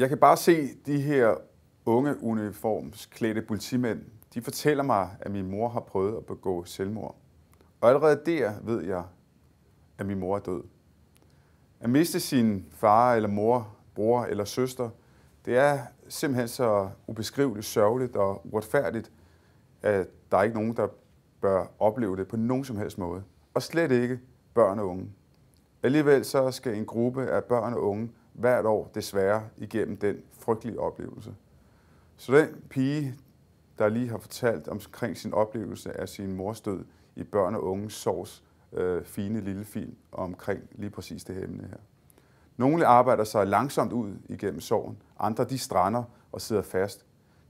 Jeg kan bare se de her unge uniformsklædte politimænd. De fortæller mig, at min mor har prøvet at begå selvmord. Og allerede der ved jeg, at min mor er død. At miste sin far eller mor, bror eller søster, det er simpelthen så ubeskriveligt sørgeligt og uretfærdigt, at der er ikke nogen, der bør opleve det på nogen som helst måde. Og slet ikke børn og unge. Alligevel så skal en gruppe af børn og unge hvert år desværre igennem den frygtelige oplevelse. Så den pige, der lige har fortalt omkring sin oplevelse af sin mors død i Børn og Unge Sovs øh, fine lille film omkring lige præcis det her emne her. Nogle arbejder sig langsomt ud igennem sorgen, andre de strander og sidder fast.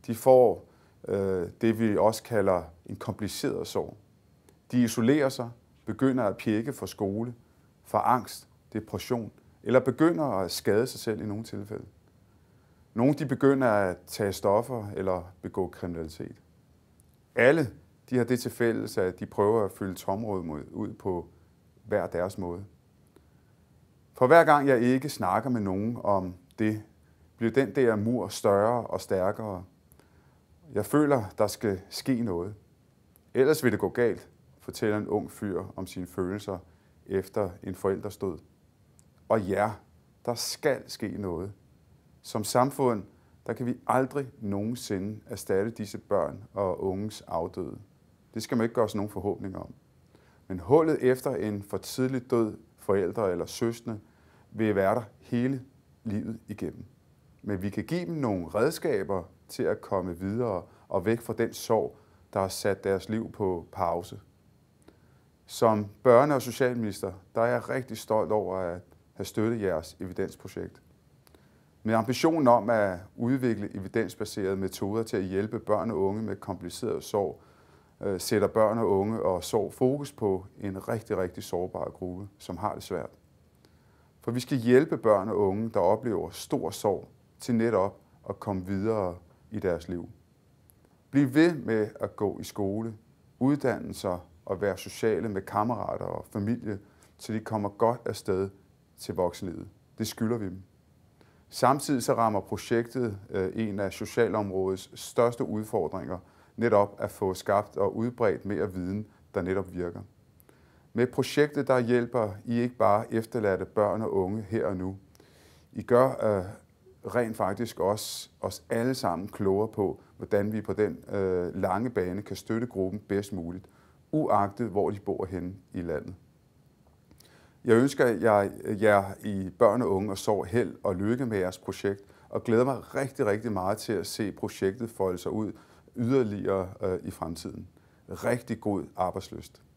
De får øh, det, vi også kalder en kompliceret sorg. De isolerer sig, begynder at pjekke for skole, for angst, depression eller begynder at skade sig selv i nogle tilfælde. Nogle de begynder at tage stoffer eller begå kriminalitet. Alle de har det til fælles, at de prøver at fylde tområdet ud på hver deres måde. For hver gang jeg ikke snakker med nogen om det, bliver den der mur større og stærkere. Jeg føler, der skal ske noget. Ellers vil det gå galt, fortæller en ung fyr om sine følelser efter en forældres død og jer. Der skal ske noget. Som samfund, der kan vi aldrig nogensinde erstatte disse børn og unges afdøde. Det skal man ikke gøre os nogen forhåbninger om. Men hullet efter en for tidlig død forældre eller søskende vil være der hele livet igennem. Men vi kan give dem nogle redskaber til at komme videre og væk fra den sorg, der har sat deres liv på pause. Som børne- og socialminister, der er jeg rigtig stolt over, at have støttet jeres evidensprojekt. Med ambitionen om at udvikle evidensbaserede metoder til at hjælpe børn og unge med kompliceret sorg, øh, sætter børn og unge og sorg fokus på en rigtig, rigtig sårbar gruppe, som har det svært. For vi skal hjælpe børn og unge, der oplever stor sorg, til netop at komme videre i deres liv. Bliv ved med at gå i skole, uddannelser og være sociale med kammerater og familie, så de kommer godt afsted til voksenlivet. Det skylder vi dem. Samtidig så rammer projektet øh, en af socialområdets største udfordringer, netop at få skabt og udbredt mere viden, der netop virker. Med projektet der hjælper I ikke bare efterladte børn og unge her og nu. I gør øh, rent faktisk også os alle sammen klogere på, hvordan vi på den øh, lange bane kan støtte gruppen bedst muligt, uagtet hvor de bor henne i landet. Jeg ønsker jer, jer i børn og unge og sorg held og lykke med jeres projekt, og glæder mig rigtig, rigtig meget til at se projektet folde sig ud yderligere øh, i fremtiden. Rigtig god arbejdsløst.